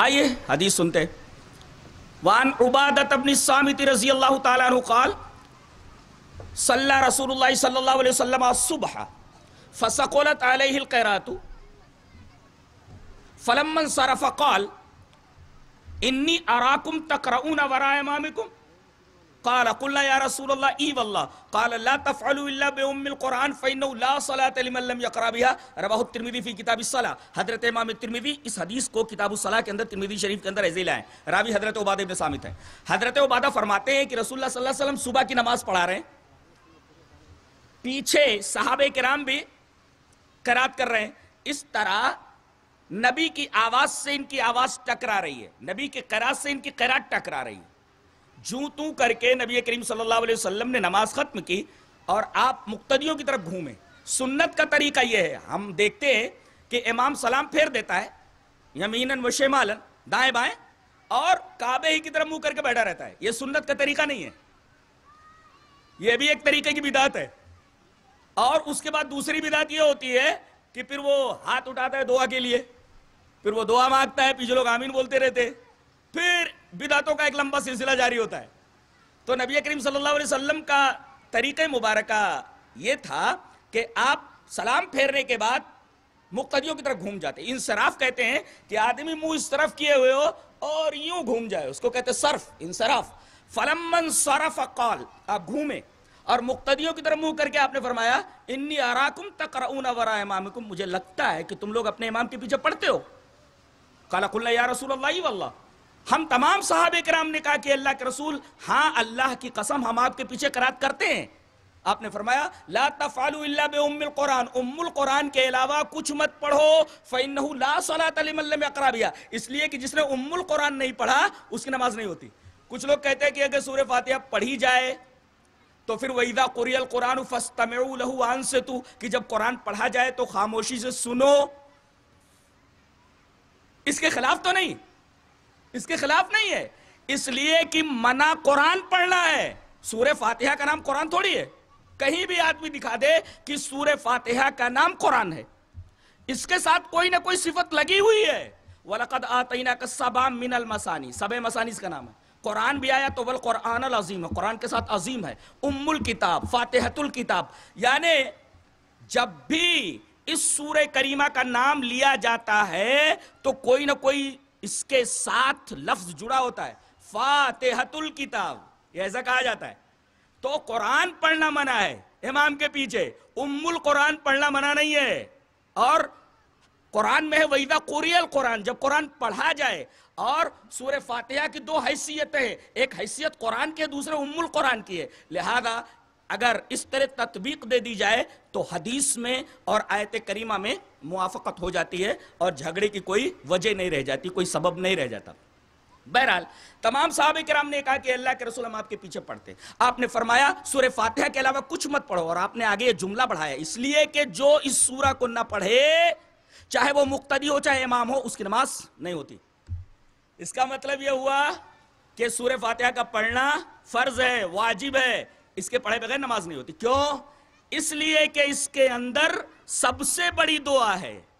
आइए हदीस सुनते वान उबादत अपनी सामित रजी अल्लाह तआल सल्ला रसूल सल्लल्लाहु अलैहि वसल्लम सुबह फसकोलत अलहरातु फलमन सरफ़ाल इन्नी अराकुम तकराउन वरा मामिकुम قال قلنا يا رسول الله اي والله قال لا تفعلوا الا بام القران فانه لا صلاه لمن لم يقرا بها رواه الترمذي في किताब सलाह हजरत इमाम तिरमिदी इस हदीस को किताब सलाह के अंदर तिरमिदी शरीफ के अंदर ऐसे लाए रावी हजरत उबाद इबन सामित हैं हजरत उबादा फरमाते हैं कि रसूलुल्लाह सल्लल्लाहु अलैहि वसल्लम सुबह की नमाज पढ़ा रहे हैं पीछे साहब कराम भी करात कर रहे हैं इस तरह नबी की आवाज से इनकी आवाज टकरा रही है नबी के करात से इनकी करात टकरा रही है जू तू करके नबी करीम सल्लल्लाहु अलैहि वसल्लम ने नमाज खत्म की और आप मुक्तदियों की तरफ घूमे सुन्नत का तरीका यह है हम देखते हैं कि इमाम सलाम फेर देता है यमीन व दाएं बाएं और काबे ही की तरफ मुंह करके बैठा रहता है यह सुन्नत का तरीका नहीं है यह भी एक तरीके की बिदात है और उसके बाद दूसरी बिदात यह होती है कि फिर वो हाथ उठाता है दुआ के लिए फिर वो दुआ मांगता है पीछे लोग आमीन बोलते रहते फिर बिदातों का एक लंबा सिलसिला जारी होता है तो नबी करीम सल्लल्लाहु अलैहि वसल्लम का तरीक़ मुबारक ये था कि आप सलाम फेरने के बाद मुख्तियों की तरफ घूम जाते इंसराफ कहते हैं कि आदमी मुंह इस तरफ किए हुए हो और यूं घूम जाए उसको कहते सर्फ इंसराफ फलमन सरफ कॉल आप घूमे और मुख्तियों की तरफ मुंह करके आपने फरमाया इन्नी अराकुम तकराउन वरा इमामकुम मुझे लगता है कि तुम लोग अपने इमाम के पीछे पढ़ते हो काला खुल्ला या रसूल अल्लाह वल्ला हम तमाम साहब कराम ने कहा कि अल्लाह के रसूल हाँ अल्लाह की कसम हम आपके पीछे करात करते हैं आपने फरमाया ला तफालू इल्ला बे बेउमिल कुरान उम्मुल कुरान के अलावा कुछ मत पढ़ो फ़ैन ला सलाम अकरा बिया इसलिए कि जिसने उम्मुल कुरान नहीं पढ़ा उसकी नमाज नहीं होती कुछ लोग कहते हैं कि अगर सूर्य फातिहा पढ़ी जाए तो फिर वहीदा कुरियल कुरान फस्तम लहू आन से तू कि जब कुरान पढ़ा जाए तो खामोशी से सुनो इसके खिलाफ तो नहीं इसके खिलाफ नहीं है इसलिए कि मना कुरान पढ़ना है सूर्य फातिहा का नाम कुरान थोड़ी है कहीं भी आदमी दिखा दे कि सूर्य फातिहा का नाम कुरान है इसके साथ कोई ना कोई सिफत लगी हुई है वलकद आतना का सबा मिनल मसानी सब मसानी इसका नाम है कुरान भी आया तो वल कुरान अजीम है कुरान के साथ अजीम है उम्मुल किताब फातेहतुल किताब यानी जब भी इस सूर्य करीमा का नाम लिया जाता है तो कोई ना कोई इसके साथ लफ्ज जुड़ा होता है फातेहतुल किताब ऐसा कहा जाता है तो कुरान पढ़ना मना है इमाम के पीछे उम्मुल कुरान पढ़ना मना नहीं है और कुरान में है वहीदा कुरियल कुरान जब कुरान पढ़ा जाए और सूर्य फातिहा की दो हैसियतें हैं एक हैसियत कुरान की है दूसरे उम्मुल कुरान की है लिहाजा अगर इस तरह तत्वीक दे दी जाए तो हदीस में और आयत करीमा में मुआफ़त हो जाती है और झगड़े की कोई वजह नहीं रह जाती कोई सबब नहीं रह जाता बहरहाल तमाम साहब कराम ने कहा कि अल्लाह के रसूल हम आपके पीछे पढ़ते आपने फरमाया सूर्य फातिहा के अलावा कुछ मत पढ़ो और आपने आगे जुमला बढ़ाया इसलिए कि जो इस सूरा को ना पढ़े चाहे वो मुख्तदी हो चाहे इमाम हो उसकी नमाज नहीं होती इसका मतलब यह हुआ कि सूर्य फातिहा का पढ़ना फर्ज है वाजिब है इसके पढ़े बगैर नमाज नहीं होती क्यों इसलिए कि इसके अंदर सबसे बड़ी दुआ है